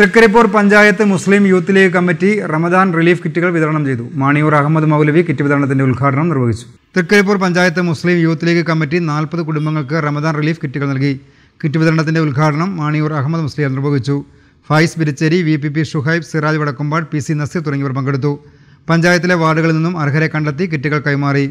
Trikaripur panchayat Muslim Youth League committee Ramadan relief കിറ്റുകൾ വിതരണം ചെയ്തു മാണിയൂർ അഹമ്മദ് മൗലവി കിറ്റ് വിതരണത്തിന്റെ ഉദ്ഘാടനം നിർവഹിച്ചു തൃക്കരിപ്പൂർ പഞ്ചായത്ത് മുസ്ലിം യൂത്ത് ലീഗ് കമ്മിറ്റി നാൽപ്പത് കുടുംബങ്ങൾക്ക് റമദാൻ റിലീഫ് കിറ്റുകൾ നൽകി കിറ്റ് വിതരണത്തിന്റെ ഉദ്ഘാടനം മാണിയൂർ അഹമ്മദ് മുസ്ലിം നിർവഹിച്ചു Faiz Biricheri V P P Shuhaib Siraj Vadakkumpad P C Naseer തുടങ്ങിയവർ പങ്കെടുത്തു പഞ്ചായത്തിലെ വാർഡുകളിൽ നിന്നും അർഹരെ കണ്ടെത്തി കിറ്റുകൾ കൈമാറി